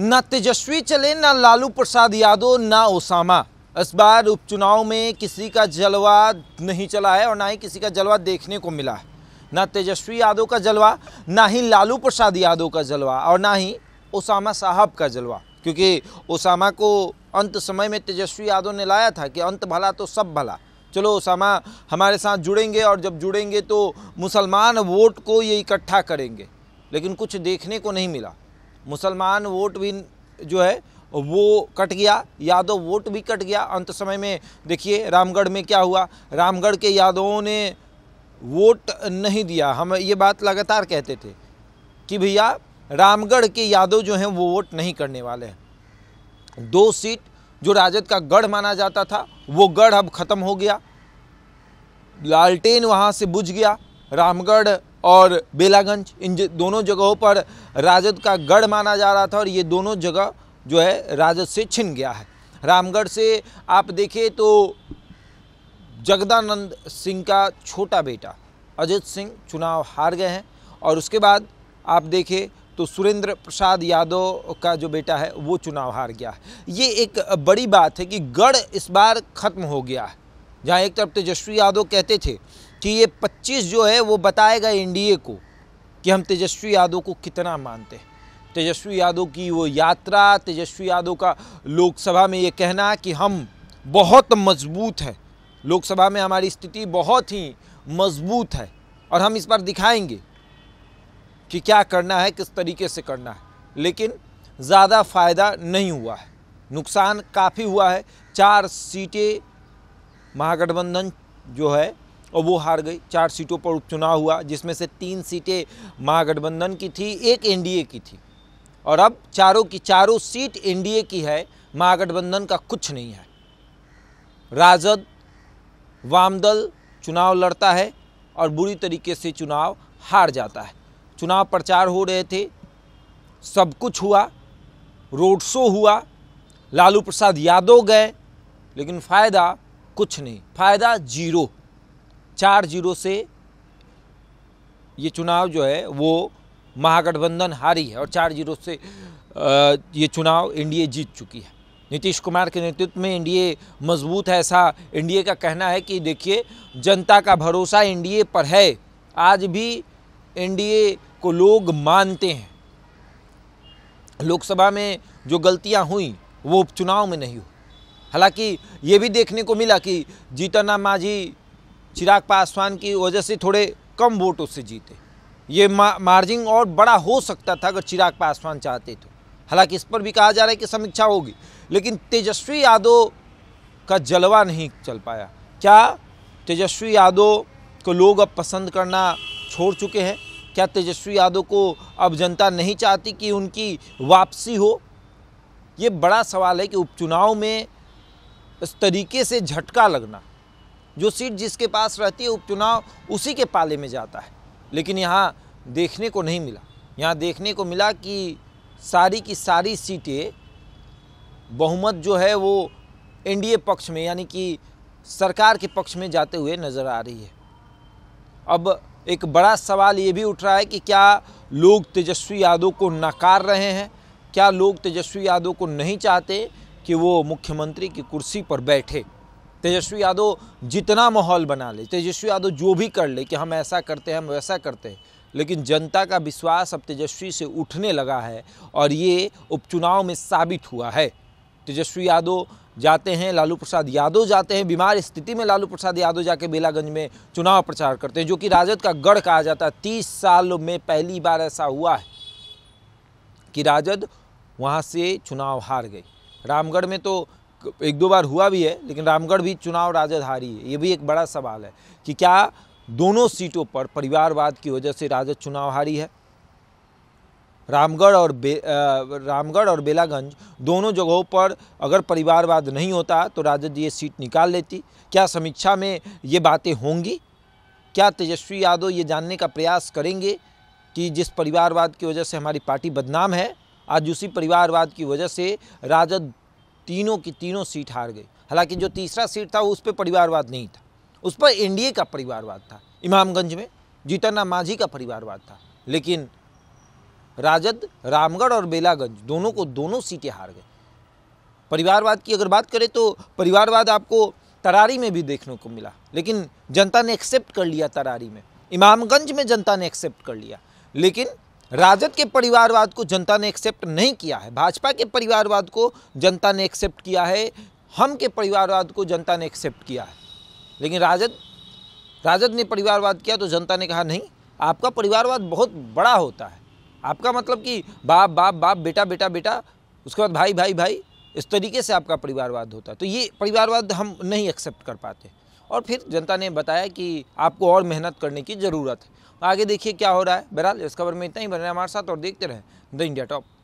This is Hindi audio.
ना तेजस्वी चले ना लालू प्रसाद यादव ना ओसामा इस बार उपचुनाव में किसी का जलवा नहीं चला है और ना ही किसी का जलवा देखने को मिला है ना तेजस्वी यादव का जलवा ना ही लालू प्रसाद यादव का जलवा और ना ही ओसामा साहब का जलवा क्योंकि ओसामा को अंत समय में तेजस्वी यादव ने लाया था कि अंत भला तो सब भला चलो ओसामा हमारे साथ जुड़ेंगे और जब जुड़ेंगे तो मुसलमान वोट को ये इकट्ठा करेंगे लेकिन कुछ देखने को नहीं मिला मुसलमान वोट भी जो है वो कट गया यादव वोट भी कट गया अंत समय में देखिए रामगढ़ में क्या हुआ रामगढ़ के यादवों ने वोट नहीं दिया हम ये बात लगातार कहते थे कि भैया रामगढ़ के यादव जो हैं वो वोट नहीं करने वाले हैं दो सीट जो राजद का गढ़ माना जाता था वो गढ़ अब ख़त्म हो गया लालटेन वहाँ से बुझ गया रामगढ़ और बेलागंज इन दोनों जगहों पर राजद का गढ़ माना जा रहा था और ये दोनों जगह जो है राजद से छिन गया है रामगढ़ से आप देखें तो जगदानंद सिंह का छोटा बेटा अजित सिंह चुनाव हार गए हैं और उसके बाद आप देखें तो सुरेंद्र प्रसाद यादव का जो बेटा है वो चुनाव हार गया है ये एक बड़ी बात है कि गढ़ इस बार खत्म हो गया है जहाँ एक तरफ तेजस्वी यादव कहते थे कि ये 25 जो है वो बताएगा एनडीए को कि हम तेजस्वी यादव को कितना मानते हैं तेजस्वी यादव की वो यात्रा तेजस्वी यादव का लोकसभा में ये कहना कि हम बहुत मजबूत हैं लोकसभा में हमारी स्थिति बहुत ही मजबूत है और हम इस बार दिखाएंगे कि क्या करना है किस तरीके से करना है लेकिन ज़्यादा फ़ायदा नहीं हुआ है नुकसान काफ़ी हुआ है चार सीटें महागठबंधन जो है और वो हार गई चार सीटों पर उपचुनाव हुआ जिसमें से तीन सीटें महागठबंधन की थी एक एनडीए की थी और अब चारों की चारों सीट एनडीए की है महागठबंधन का कुछ नहीं है राजद वामदल चुनाव लड़ता है और बुरी तरीके से चुनाव हार जाता है चुनाव प्रचार हो रहे थे सब कुछ हुआ रोड शो हुआ लालू प्रसाद यादव गए लेकिन फ़ायदा कुछ नहीं फ़ायदा जीरो चार जीरो से ये चुनाव जो है वो महागठबंधन हारी है और चार जीरो से ये चुनाव एनडीए जीत चुकी है नीतीश कुमार के नेतृत्व में एनडीए मजबूत है ऐसा एनडीए का कहना है कि देखिए जनता का भरोसा एनडीए पर है आज भी एनडीए को लोग मानते हैं लोकसभा में जो गलतियां हुई वो उपचुनाव में नहीं हुई हालांकि ये भी देखने को मिला कि जीतन राम माझी चिराग पासवान की वजह से थोड़े कम वोट उससे जीते ये मार्जिन और बड़ा हो सकता था अगर चिराग पासवान चाहते तो हालांकि इस पर भी कहा जा रहा है कि समीक्षा होगी लेकिन तेजस्वी यादव का जलवा नहीं चल पाया क्या तेजस्वी यादव को लोग अब पसंद करना छोड़ चुके हैं क्या तेजस्वी यादव को अब जनता नहीं चाहती कि उनकी वापसी हो ये बड़ा सवाल है कि उपचुनाव में इस तरीके से झटका लगना जो सीट जिसके पास रहती है उपचुनाव उसी के पाले में जाता है लेकिन यहाँ देखने को नहीं मिला यहाँ देखने को मिला कि सारी की सारी सीटें बहुमत जो है वो एनडीए पक्ष में यानी कि सरकार के पक्ष में जाते हुए नज़र आ रही है अब एक बड़ा सवाल ये भी उठ रहा है कि क्या लोग तेजस्वी यादव को नकार रहे हैं क्या लोग तेजस्वी यादव को नहीं चाहते कि वो मुख्यमंत्री की कुर्सी पर बैठे तेजस्वी यादव जितना माहौल बना ले तेजस्वी यादव जो भी कर ले कि हम ऐसा करते हैं हम वैसा करते हैं लेकिन जनता का विश्वास अब तेजस्वी से उठने लगा है और ये उपचुनाव में साबित हुआ है तेजस्वी यादव जाते हैं लालू प्रसाद यादव जाते हैं बीमार स्थिति में लालू प्रसाद यादव जाके बेलागंज में चुनाव प्रचार करते हैं जो कि राजद का गढ़ कहा जाता है तीस साल में पहली बार ऐसा हुआ है कि राजद वहाँ से चुनाव हार गई रामगढ़ में तो एक दो बार हुआ भी है लेकिन रामगढ़ भी चुनाव राजद हारी है ये भी एक बड़ा सवाल है कि क्या दोनों सीटों पर परिवारवाद की वजह से राजद चुनाव हारी है रामगढ़ और बे रामगढ़ और बेलागंज दोनों जगहों पर अगर परिवारवाद नहीं होता तो राजद ये सीट निकाल लेती क्या समीक्षा में ये बातें होंगी क्या तेजस्वी यादव ये जानने का प्रयास करेंगे कि जिस परिवारवाद की वजह से हमारी पार्टी बदनाम है आज उसी परिवारवाद की वजह से राजद तीनों की तीनों सीट हार गई हालांकि जो तीसरा सीट था उस पर परिवारवाद नहीं था उस पर एनडीए का परिवारवाद था इमामगंज में जीतन राम मांझी का परिवारवाद था लेकिन राजद रामगढ़ और बेलागंज दोनों को दोनों सीटें हार गए परिवारवाद की अगर बात करें तो परिवारवाद आपको तरारी में भी देखने को मिला लेकिन जनता ने एक्सेप्ट कर लिया तरारी में इमामगंज में जनता ने एक्सेप्ट कर लिया लेकिन राजद के परिवारवाद को जनता ने एक्सेप्ट नहीं किया है भाजपा के परिवारवाद को जनता ने एक्सेप्ट किया है हम के परिवारवाद को जनता ने एक्सेप्ट किया है लेकिन राजद राजद ने परिवारवाद किया तो जनता ने कहा नहीं आपका परिवारवाद बहुत बड़ा होता है आपका मतलब कि बाप बाप बाप बेटा बेटा बेटा उसके बाद भाई भाई भाई इस तरीके से आपका परिवारवाद होता है तो ये परिवारवाद हम नहीं एक्सेप्ट कर पाते और फिर जनता ने बताया कि आपको और मेहनत करने की ज़रूरत है आगे देखिए क्या हो रहा है बहरहाल इस खबर में इतना ही बन रहे हमारे साथ और देखते रहें द इंडिया टॉप